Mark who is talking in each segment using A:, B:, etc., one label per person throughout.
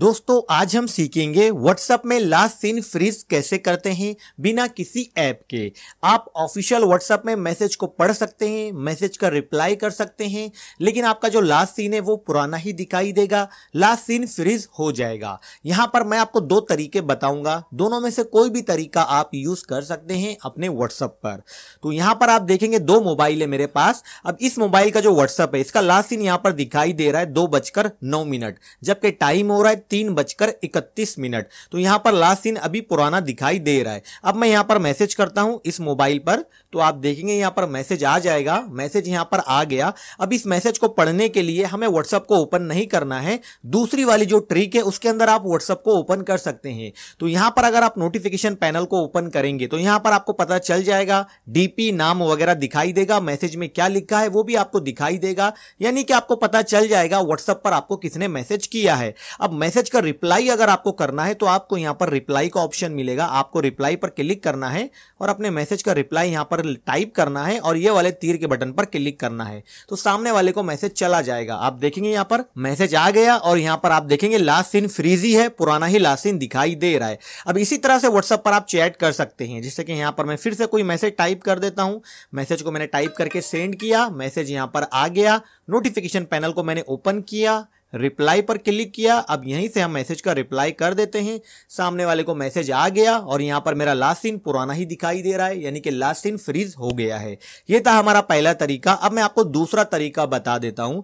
A: दोस्तों आज हम सीखेंगे व्हाट्सएप में लास्ट सीन फ्रीज कैसे करते हैं बिना किसी ऐप के आप ऑफिशियल व्हाट्सएप में मैसेज को पढ़ सकते हैं मैसेज का रिप्लाई कर सकते हैं लेकिन आपका जो लास्ट सीन है वो पुराना ही दिखाई देगा लास्ट सीन फ्रीज हो जाएगा यहाँ पर मैं आपको दो तरीके बताऊंगा दोनों में से कोई भी तरीका आप यूज कर सकते हैं अपने व्हाट्सएप पर तो यहाँ पर आप देखेंगे दो मोबाइल है मेरे पास अब इस मोबाइल का जो व्हाट्सएप है इसका लास्ट सीन यहाँ पर दिखाई दे रहा है दो बजकर नौ मिनट जबकि टाइम हो रहा है तीन बजकर इकतीस मिनट तो यहां पर लास्ट सीन अभी पुराना दिखाई दे रहा है अब मैं यहां पर मैसेज करता हूं इस मोबाइल पर तो आप देखेंगे यहां पर मैसेज आ जाएगा मैसेज यहां पर आ गया अब इस मैसेज को पढ़ने के लिए हमें व्हाट्सएप को ओपन नहीं करना है दूसरी वाली जो ट्रिक है उसके अंदर आप व्हाट्सएप को ओपन कर सकते हैं तो यहां पर अगर आप नोटिफिकेशन पैनल को ओपन करेंगे तो यहां पर आपको पता चल जाएगा डीपी नाम वगैरह दिखाई देगा मैसेज में क्या लिखा है वो भी आपको दिखाई देगा यानी कि आपको पता चल जाएगा व्हाट्सएप पर आपको किसने मैसेज किया है अब मैसेज मैसेज का रिप्लाई अगर आपको करना है तो आपको यहाँ पर रिप्लाई का ऑप्शन मिलेगा आपको रिप्लाई पर क्लिक करना है और अपने मैसेज का रिप्लाई यहां पर टाइप करना है और ये वाले तीर के बटन पर क्लिक करना है तो सामने वाले को मैसेज चला जाएगा आप देखेंगे यहां पर मैसेज आ गया और यहाँ पर आप देखेंगे लास्ट सीन फ्रीजी है पुराना ही लास्ट सीन दिखाई दे रहा है अब इसी तरह से व्हाट्सअप पर आप चैट कर सकते हैं जैसे कि यहाँ पर मैं फिर से कोई मैसेज टाइप कर देता हूँ मैसेज को मैंने टाइप करके सेंड किया मैसेज यहाँ पर आ गया नोटिफिकेशन पैनल को मैंने ओपन किया रिप्लाई पर क्लिक किया अब यहीं से हम मैसेज का रिप्लाई कर देते हैं सामने वाले को मैसेज आ गया और यहाँ पर मेरा लास्ट सीन पुराना ही दिखाई दे रहा है यानी कि लास्ट सीन फ्रीज हो गया है ये था हमारा पहला तरीका अब मैं आपको दूसरा तरीका बता देता हूँ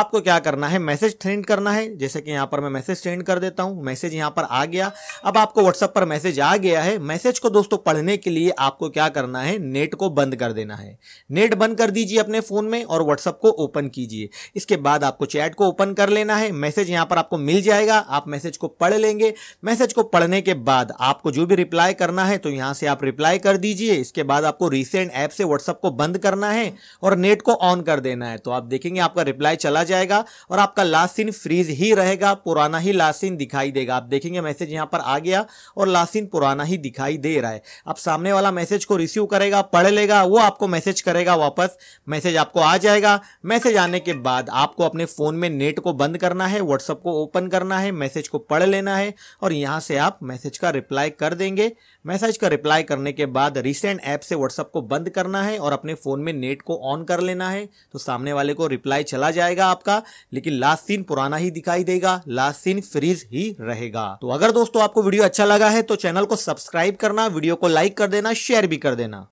A: आपको क्या करना है मैसेज सेंड करना है जैसे कि यहाँ पर मैं मैसेज सेंड कर देता हूँ मैसेज यहाँ पर आ गया अब आपको व्हाट्सअप पर मैसेज आ गया है मैसेज को दोस्तों पढ़ने के लिए आपको क्या करना है नेट को बंद कर देना है नेट बंद कर दीजिए अपने फ़ोन में और व्हाट्सअप को ओपन कीजिए इसके बाद आपको चैट को ओपन कर लेना देना है मैसेज यहां पर आपको मिल जाएगा आप मैसेज को पढ़ लेंगे मैसेज को पढ़ने के बाद आपको जो भी रिप्लाई करना है तो यहां से आप रिप्लाई कर दीजिए इसके बाद आपको रिसेंट ऐप से व्हाट्सअप को बंद करना है और नेट को ऑन कर देना है तो आप देखेंगे आपका रिप्लाई चला जाएगा और आपका लास्ट सीन फ्रीज ही रहेगा पुराना ही लास्ट सीन दिखाई देगा आप देखेंगे मैसेज यहां पर आ गया और लास्ट सीन पुराना ही दिखाई दे रहा है आप सामने वाला मैसेज को रिसीव करेगा पढ़ लेगा वो आपको मैसेज करेगा वापस मैसेज आपको आ जाएगा मैसेज आने के बाद आपको अपने फ़ोन में नेट को बंद करना है व्हाट्सअप को ओपन करना है मैसेज को पढ़ लेना है और यहाँ से आप मैसेज का रिप्लाई कर देंगे मैसेज का रिप्लाई करने के बाद रिसेंट ऐप से व्हाट्सअप को बंद करना है और अपने फ़ोन में नेट को ऑन कर लेना है तो सामने वाले को रिप्लाई चला जाएगा आपका लेकिन लास्ट सीन पुराना ही दिखाई देगा लास्ट सीन फ्रीज ही रहेगा तो अगर दोस्तों आपको वीडियो अच्छा लगा है तो चैनल को सब्सक्राइब करना वीडियो को लाइक कर देना शेयर भी कर देना